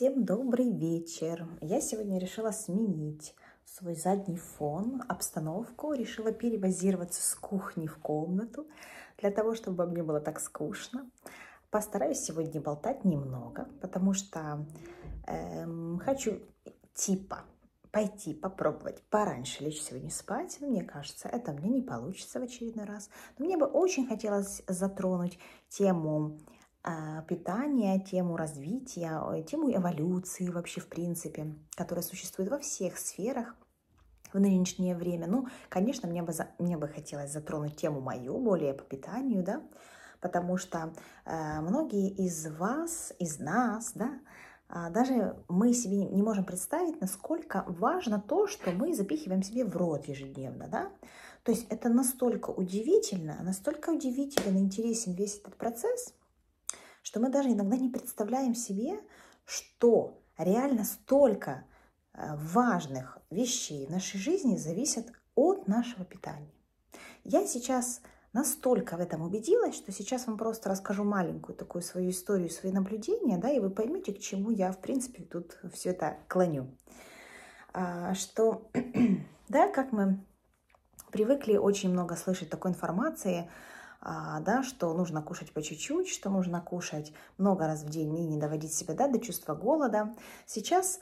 Всем добрый вечер! Я сегодня решила сменить свой задний фон, обстановку. Решила перебазироваться с кухни в комнату, для того, чтобы мне было так скучно. Постараюсь сегодня болтать немного, потому что эм, хочу типа пойти попробовать пораньше лечь сегодня спать. Мне кажется, это мне не получится в очередной раз. Но мне бы очень хотелось затронуть тему а, питания, тему развития, тему эволюции вообще в принципе, которая существует во всех сферах в нынешнее время. Ну, конечно, мне бы, за... мне бы хотелось затронуть тему мою, более по питанию, да, потому что э, многие из вас, из нас, да, э, даже мы себе не можем представить, насколько важно то, что мы запихиваем себе в рот ежедневно, да. То есть это настолько удивительно, настолько удивительно интересен весь этот процесс – что мы даже иногда не представляем себе, что реально столько э, важных вещей в нашей жизни зависят от нашего питания. Я сейчас настолько в этом убедилась, что сейчас вам просто расскажу маленькую такую свою историю, свои наблюдения, да, и вы поймете, к чему я, в принципе, тут все это клоню. А, что, да, как мы привыкли очень много слышать такой информации, а, да, что нужно кушать по чуть-чуть, что нужно кушать много раз в день и не доводить себя да, до чувства голода. Сейчас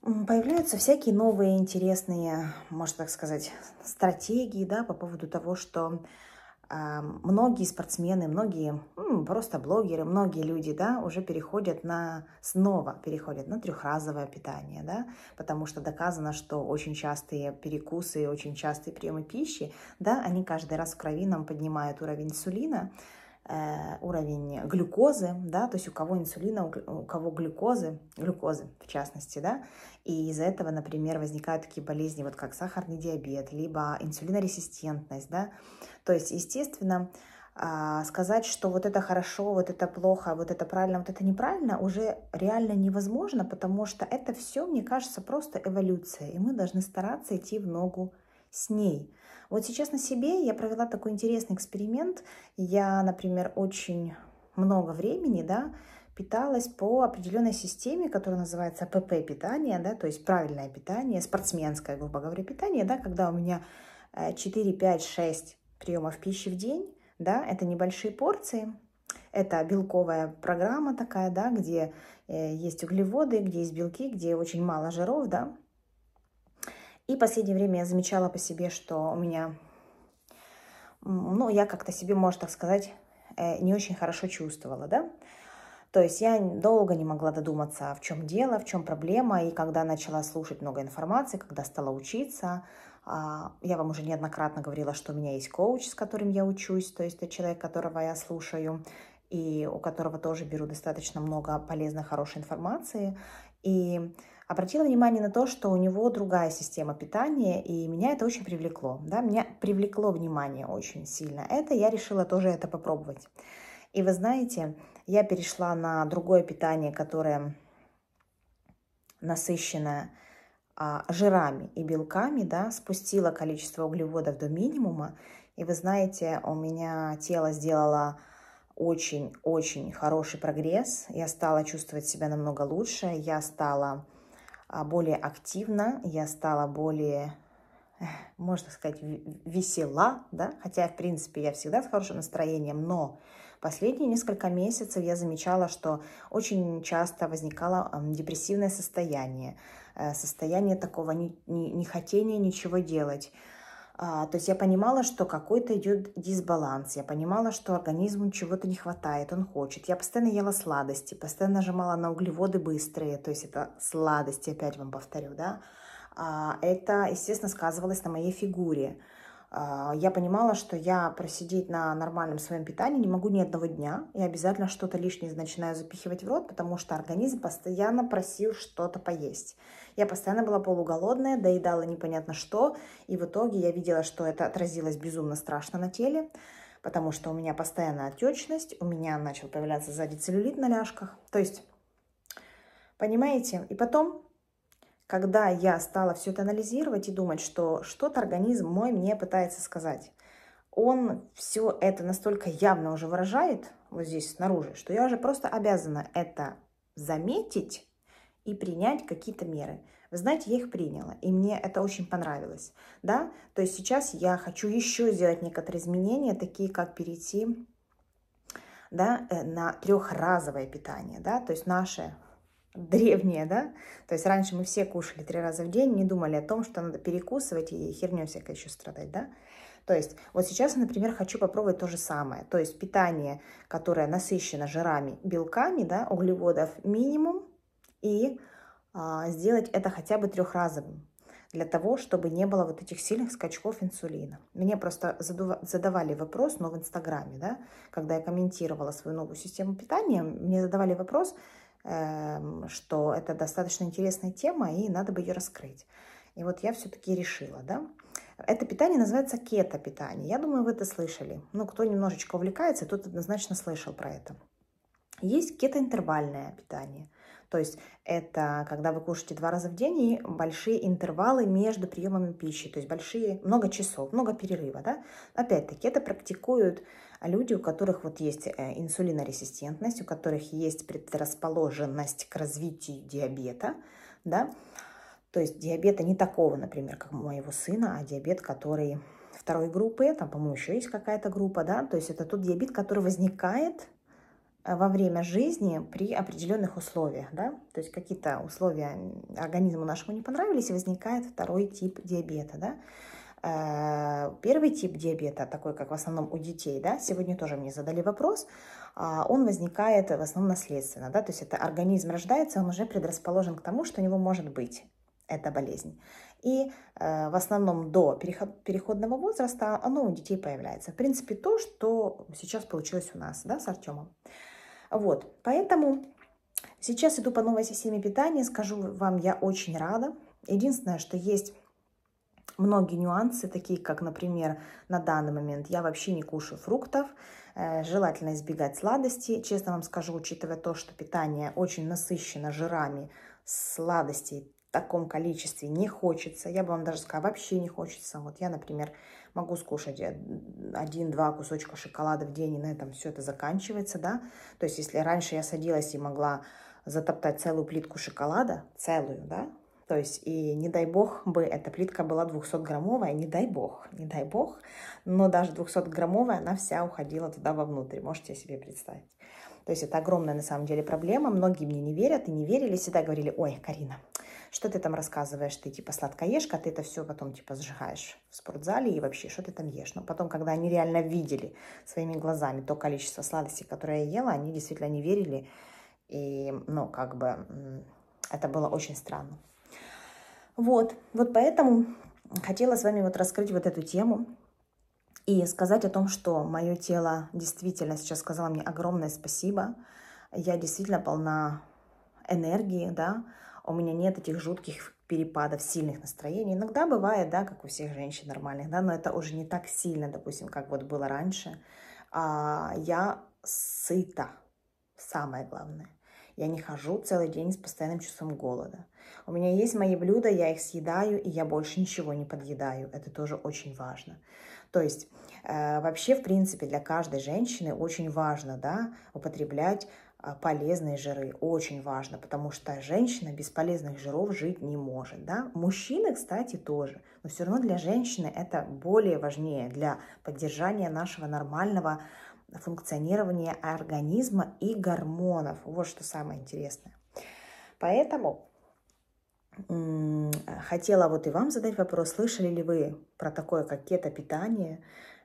появляются всякие новые интересные, можно так сказать, стратегии да, по поводу того, что многие спортсмены, многие просто блогеры, многие люди, да, уже переходят на, снова переходят на трехразовое питание, да, потому что доказано, что очень частые перекусы, очень частые приемы пищи, да, они каждый раз в крови нам поднимают уровень инсулина, Э, уровень глюкозы, да, то есть у кого инсулина, у кого глюкозы, глюкозы в частности, да, и из-за этого, например, возникают такие болезни, вот как сахарный диабет, либо инсулинорезистентность, да, то есть, естественно, а, сказать, что вот это хорошо, вот это плохо, вот это правильно, вот это неправильно, уже реально невозможно, потому что это все, мне кажется, просто эволюция, и мы должны стараться идти в ногу с ней. Вот сейчас на себе я провела такой интересный эксперимент. Я, например, очень много времени, да, питалась по определенной системе, которая называется ПП питание, да, то есть правильное питание, спортсменское, грубо говоря, питание, да, когда у меня 4, 5, 6 приемов пищи в день, да, это небольшие порции, это белковая программа такая, да, где э, есть углеводы, где есть белки, где очень мало жиров, да, и в последнее время я замечала по себе, что у меня, ну, я как-то себе, можно так сказать, э, не очень хорошо чувствовала, да. То есть я долго не могла додуматься, в чем дело, в чем проблема. И когда начала слушать много информации, когда стала учиться, а, я вам уже неоднократно говорила, что у меня есть коуч, с которым я учусь, то есть это человек, которого я слушаю, и у которого тоже беру достаточно много полезной, хорошей информации. И обратила внимание на то, что у него другая система питания, и меня это очень привлекло. Да? Меня привлекло внимание очень сильно. Это я решила тоже это попробовать. И вы знаете, я перешла на другое питание, которое насыщенное а, жирами и белками, да, спустила количество углеводов до минимума. И вы знаете, у меня тело сделало очень-очень хороший прогресс. Я стала чувствовать себя намного лучше, я стала а, более активна, я стала более, э, можно сказать, весела, да, хотя, в принципе, я всегда с хорошим настроением, но последние несколько месяцев я замечала, что очень часто возникало депрессивное состояние, э, состояние такого нехотения ничего делать, а, то есть я понимала, что какой-то идет дисбаланс, я понимала, что организму чего-то не хватает, он хочет. Я постоянно ела сладости, постоянно нажимала на углеводы быстрые, то есть это сладости, опять вам повторю, да. А, это, естественно, сказывалось на моей фигуре. А, я понимала, что я просидеть на нормальном своем питании не могу ни одного дня. и обязательно что-то лишнее начинаю запихивать в рот, потому что организм постоянно просил что-то поесть. Я постоянно была полуголодная, доедала непонятно что, и в итоге я видела, что это отразилось безумно страшно на теле, потому что у меня постоянная отечность, у меня начал появляться сзади целлюлит на ляжках. То есть, понимаете, и потом когда я стала все это анализировать и думать, что что-то организм мой мне пытается сказать, он все это настолько явно уже выражает вот здесь снаружи, что я уже просто обязана это заметить и принять какие-то меры. Вы знаете, я их приняла, и мне это очень понравилось. Да? То есть сейчас я хочу еще сделать некоторые изменения, такие как перейти да, э, на трехразовое питание. Да? То есть наше древнее, да? То есть раньше мы все кушали три раза в день, не думали о том, что надо перекусывать и херню всякой еще страдать, да? То есть вот сейчас, например, хочу попробовать то же самое. То есть питание, которое насыщено жирами, белками, да, углеводов минимум, и а, сделать это хотя бы трехразовым для того, чтобы не было вот этих сильных скачков инсулина. Мне просто задавали вопрос, но в Инстаграме, да, когда я комментировала свою новую систему питания, мне задавали вопрос, Эм, что это достаточно интересная тема, и надо бы ее раскрыть. И вот я все-таки решила, да. Это питание называется кето-питание. Я думаю, вы это слышали. Ну, кто немножечко увлекается, тот однозначно слышал про это. Есть кето интервальное питание. То есть это когда вы кушаете два раза в день и большие интервалы между приемами пищи, то есть большие, много часов, много перерыва. Да? Опять-таки это практикуют а люди, у которых вот есть э, инсулинорезистентность у которых есть предрасположенность к развитию диабета, да, то есть диабета не такого, например, как у моего сына, а диабет, который второй группы, там, по-моему, еще есть какая-то группа, да, то есть это тот диабет, который возникает э, во время жизни при определенных условиях, да, то есть какие-то условия организму нашему не понравились, и возникает второй тип диабета, да, Э, первый тип диабета, такой как в основном у детей, да, сегодня тоже мне задали вопрос, а, он возникает в основном наследственно, да, то есть это организм рождается, он уже предрасположен к тому, что у него может быть эта болезнь. И э, в основном до переходного возраста оно у детей появляется. В принципе, то, что сейчас получилось у нас да, с Артемом. Вот, поэтому сейчас иду по новой системе питания, скажу вам, я очень рада. Единственное, что есть многие нюансы, такие как, например, на данный момент я вообще не кушаю фруктов, э, желательно избегать сладостей. Честно вам скажу, учитывая то, что питание очень насыщено жирами, сладостей в таком количестве не хочется. Я бы вам даже сказала, вообще не хочется. Вот я, например, могу скушать э, один-два кусочка шоколада в день, и на этом все это заканчивается, да. То есть если раньше я садилась и могла затоптать целую плитку шоколада, целую, да, то есть, и не дай бог бы эта плитка была 200-граммовая, не дай бог, не дай бог, но даже 200-граммовая, она вся уходила туда вовнутрь, можете себе представить. То есть это огромная на самом деле проблема. Многие мне не верят и не верили, всегда говорили, ой, Карина, что ты там рассказываешь, ты типа сладкоежка, а ты это все потом типа сжигаешь в спортзале и вообще, что ты там ешь. Но потом, когда они реально видели своими глазами то количество сладостей, которое я ела, они действительно не верили. И, ну, как бы, это было очень странно. Вот, вот поэтому хотела с вами вот раскрыть вот эту тему и сказать о том, что мое тело действительно сейчас сказала мне огромное спасибо. Я действительно полна энергии, да, у меня нет этих жутких перепадов сильных настроений. Иногда бывает, да, как у всех женщин нормальных, да, но это уже не так сильно, допустим, как вот было раньше. А, я сыта, самое главное. Я не хожу целый день с постоянным чувством голода. У меня есть мои блюда, я их съедаю, и я больше ничего не подъедаю. Это тоже очень важно. То есть э, вообще, в принципе, для каждой женщины очень важно да, употреблять а, полезные жиры. Очень важно, потому что женщина без полезных жиров жить не может. Да? Мужчины, кстати, тоже. Но все равно для женщины это более важнее для поддержания нашего нормального функционирования организма и гормонов. Вот что самое интересное. Поэтому хотела вот и вам задать вопрос, слышали ли вы про такое как кето-питание,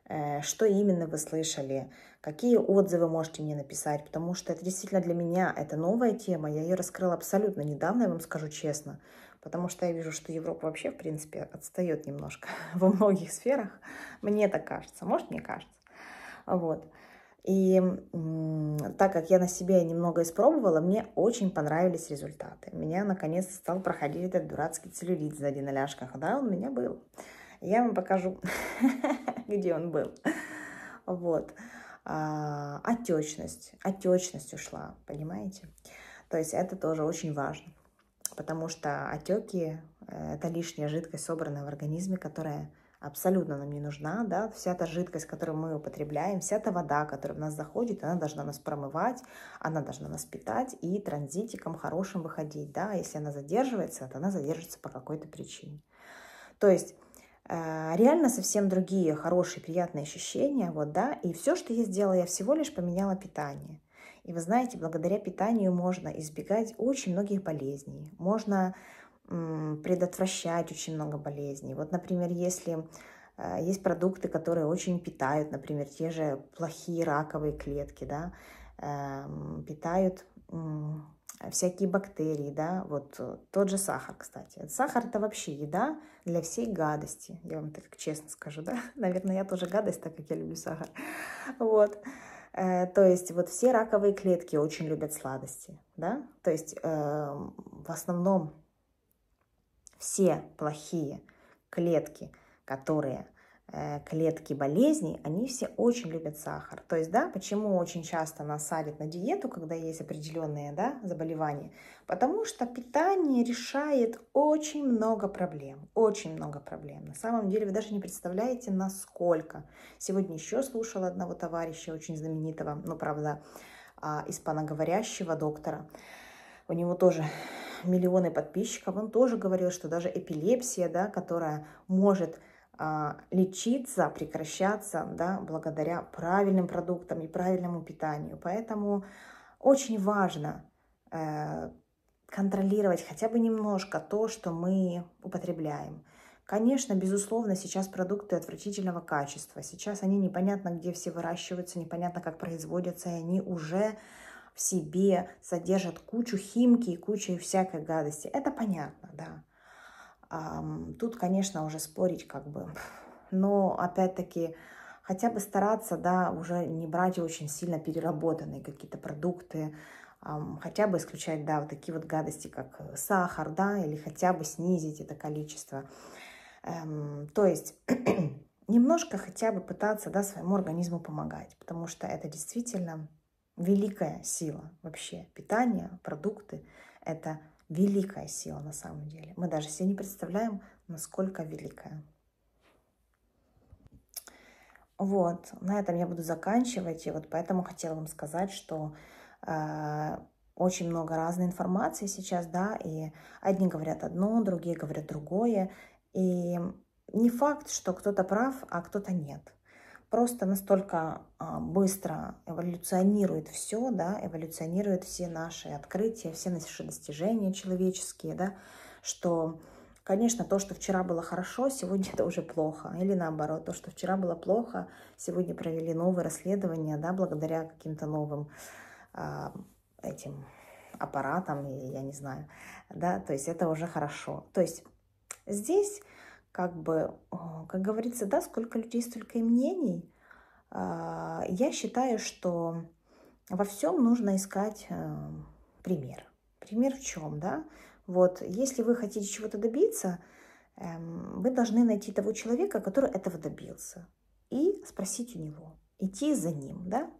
э, что именно вы слышали, какие отзывы можете мне написать, потому что это действительно для меня, это новая тема, я ее раскрыла абсолютно недавно, я вам скажу честно, потому что я вижу, что Европа вообще, в принципе, отстает немножко во многих сферах, мне так кажется, может, мне кажется. Вот. И так как я на себе немного испробовала, мне очень понравились результаты. Меня наконец стал проходить этот дурацкий целлюлит сзади на ляжках. Да, он у меня был. Я вам покажу, где он был. Вот. А, отечность. Отечность ушла, понимаете? То есть это тоже очень важно. Потому что отеки э, – это лишняя жидкость, собранная в организме, которая абсолютно нам не нужна, да, вся та жидкость, которую мы употребляем, вся та вода, которая в нас заходит, она должна нас промывать, она должна нас питать и транзитиком хорошим выходить, да, если она задерживается, то она задержится по какой-то причине. То есть э, реально совсем другие хорошие, приятные ощущения, вот, да, и все, что я сделала, я всего лишь поменяла питание. И вы знаете, благодаря питанию можно избегать очень многих болезней, можно предотвращать очень много болезней. Вот, например, если э, есть продукты, которые очень питают, например, те же плохие раковые клетки, да, эм, питают всякие бактерии, да, вот э, тот же сахар, кстати. Сахар это вообще еда для всей гадости, я вам так честно скажу, да. Наверное, я тоже гадость, так как я люблю сахар. Вот. Э, то есть вот все раковые клетки очень любят сладости, да. То есть эм, в основном все плохие клетки, которые э, клетки болезней, они все очень любят сахар. То есть, да, почему очень часто нас садят на диету, когда есть определенные да, заболевания? Потому что питание решает очень много проблем, очень много проблем. На самом деле вы даже не представляете, насколько. Сегодня еще слушала одного товарища, очень знаменитого, ну, правда, а, испаноговорящего доктора, у него тоже миллионы подписчиков, он тоже говорил, что даже эпилепсия, да, которая может а, лечиться, прекращаться, да, благодаря правильным продуктам и правильному питанию. Поэтому очень важно э, контролировать хотя бы немножко то, что мы употребляем. Конечно, безусловно, сейчас продукты отвратительного качества. Сейчас они непонятно, где все выращиваются, непонятно, как производятся, и они уже в себе, содержат кучу химки и кучу всякой гадости. Это понятно, да. тут, конечно, уже спорить как бы. Но, опять-таки, хотя бы стараться, да, уже не брать очень сильно переработанные какие-то продукты, хотя бы исключать, да, вот такие вот гадости, как э, сахар, да, или хотя бы снизить это количество. Эм, то есть немножко хотя бы пытаться, да, своему организму помогать, потому что это действительно великая сила вообще. Питание, продукты — это великая сила на самом деле. Мы даже себе не представляем, насколько великая. Вот, на этом я буду заканчивать. И вот поэтому хотела вам сказать, что э, очень много разной информации сейчас, да, и одни говорят одно, другие говорят другое. И не факт, что кто-то прав, а кто-то нет просто настолько а, быстро эволюционирует все, да, эволюционирует все наши открытия, все наши достижения человеческие, да, что, конечно, то, что вчера было хорошо, сегодня это уже плохо. Или наоборот, то, что вчера было плохо, сегодня провели новые расследования, да, благодаря каким-то новым э, этим аппаратам, я не знаю, да, то есть это уже хорошо. То есть здесь как бы, а, как говорится, да, сколько людей, столько и мнений. А, я считаю, что во всем нужно искать а, пример. Пример в чем, да? Вот, если вы хотите чего-то добиться, эм, вы должны найти того человека, который этого добился, и спросить у него, идти за ним, да?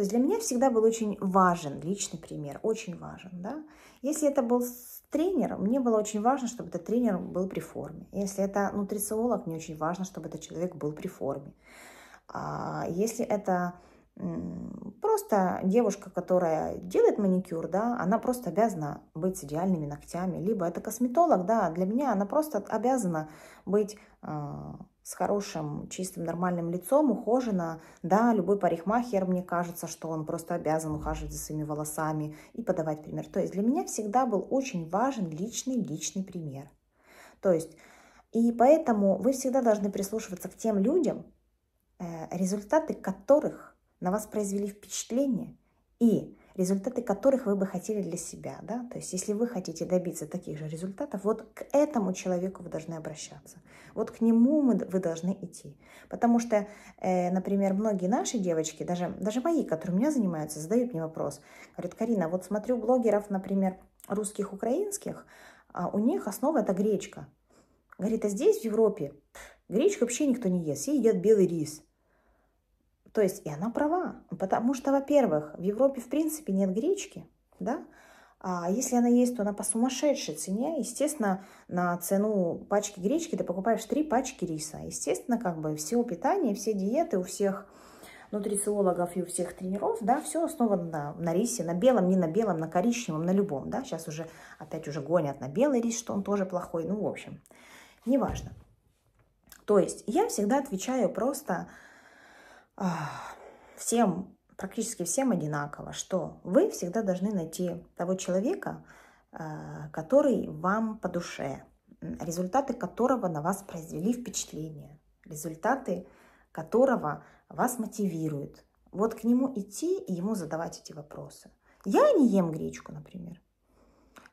То есть для меня всегда был очень важен личный пример, очень важен, да. Если это был тренер, мне было очень важно, чтобы этот тренер был при форме. Если это нутрициолог, мне очень важно, чтобы этот человек был при форме. А Если это просто девушка, которая делает маникюр, да, она просто обязана быть с идеальными ногтями. Либо это косметолог, да, для меня она просто обязана быть а, с хорошим, чистым, нормальным лицом, ухоженно. Да, любой парикмахер, мне кажется, что он просто обязан ухаживать за своими волосами и подавать пример. То есть для меня всегда был очень важен личный, личный пример. То есть, и поэтому вы всегда должны прислушиваться к тем людям, э, результаты которых на вас произвели впечатление, и результаты которых вы бы хотели для себя. Да? То есть если вы хотите добиться таких же результатов, вот к этому человеку вы должны обращаться. Вот к нему мы, вы должны идти. Потому что, э, например, многие наши девочки, даже, даже мои, которые у меня занимаются, задают мне вопрос. Говорят, Карина, вот смотрю блогеров, например, русских, украинских, а у них основа это гречка. Говорит, а здесь, в Европе, гречку вообще никто не ест, все едят белый рис. То есть, и она права, потому что, во-первых, в Европе в принципе нет гречки, да, а если она есть, то она по сумасшедшей цене. Естественно, на цену пачки гречки ты покупаешь три пачки риса. Естественно, как бы все питание, все диеты у всех нутрициологов и у всех тренеров, да, все основано на, на рисе, на белом, не на белом, на коричневом, на любом, да. Сейчас уже опять уже гонят на белый рис, что он тоже плохой, ну, в общем, неважно. То есть я всегда отвечаю просто всем, практически всем одинаково, что вы всегда должны найти того человека, э, который вам по душе, результаты которого на вас произвели впечатление, результаты которого вас мотивируют. Вот к нему идти и ему задавать эти вопросы. Я не ем гречку, например.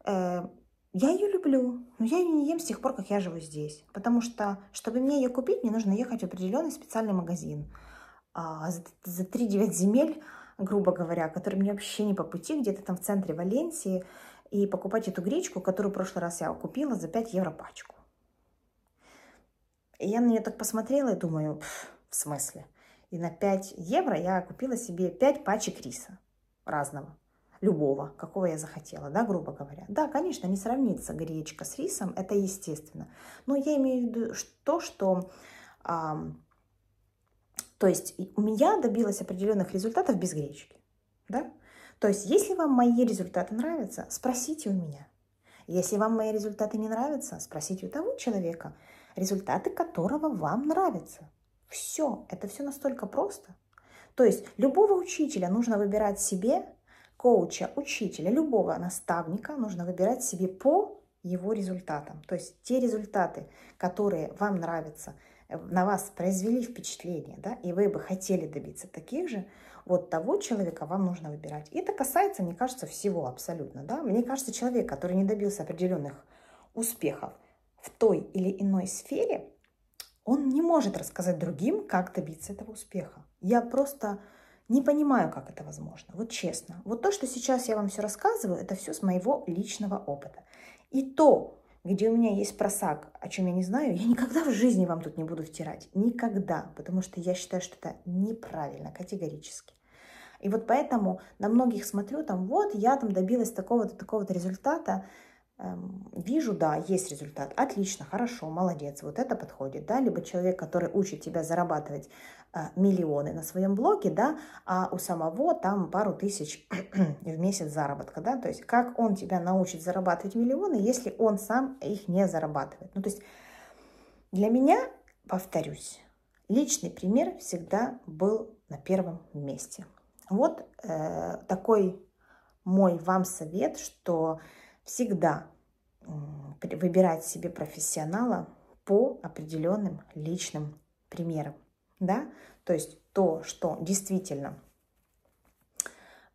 Э, я ее люблю, но я ее не ем с тех пор, как я живу здесь. Потому что, чтобы мне ее купить, мне нужно ехать в определенный специальный магазин. А, за 3-9 земель, грубо говоря, которые мне вообще не по пути, где-то там в центре Валенсии, и покупать эту гречку, которую в прошлый раз я купила за 5 евро пачку. И я на нее так посмотрела и думаю, в смысле? И на 5 евро я купила себе 5 пачек риса разного, любого, какого я захотела, да, грубо говоря. Да, конечно, не сравнится гречка с рисом, это естественно. Но я имею в виду то, что... Эм, то есть у меня добилась определенных результатов без гречки. Да? То есть если вам мои результаты нравятся, спросите у меня. Если вам мои результаты не нравятся, спросите у того человека, результаты которого вам нравятся. Все, это все настолько просто. То есть любого учителя нужно выбирать себе, коуча, учителя, любого наставника нужно выбирать себе по его результатам. То есть те результаты, которые вам нравятся – на вас произвели впечатление, да, и вы бы хотели добиться таких же, вот того человека вам нужно выбирать. И это касается, мне кажется, всего абсолютно. Да? Мне кажется, человек, который не добился определенных успехов в той или иной сфере, он не может рассказать другим, как добиться этого успеха. Я просто не понимаю, как это возможно. Вот честно. Вот то, что сейчас я вам все рассказываю, это все с моего личного опыта. И то, где у меня есть просак, о чем я не знаю, я никогда в жизни вам тут не буду втирать. Никогда. Потому что я считаю, что это неправильно, категорически. И вот поэтому на многих смотрю, там, вот я там добилась такого-то, такого-то результата, Эм, вижу, да, есть результат, отлично, хорошо, молодец, вот это подходит, да, либо человек, который учит тебя зарабатывать э, миллионы на своем блоге, да, а у самого там пару тысяч в месяц заработка, да, то есть как он тебя научит зарабатывать миллионы, если он сам их не зарабатывает. Ну, то есть для меня, повторюсь, личный пример всегда был на первом месте. Вот э, такой мой вам совет, что всегда выбирать себе профессионала по определенным личным примерам. Да? То есть то, что действительно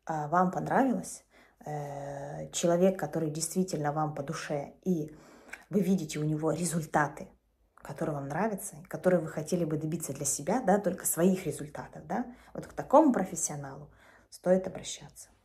а, вам понравилось, э, человек, который действительно вам по душе, и вы видите у него результаты, которые вам нравятся, которые вы хотели бы добиться для себя, да, только своих результатов, да, вот к такому профессионалу стоит обращаться.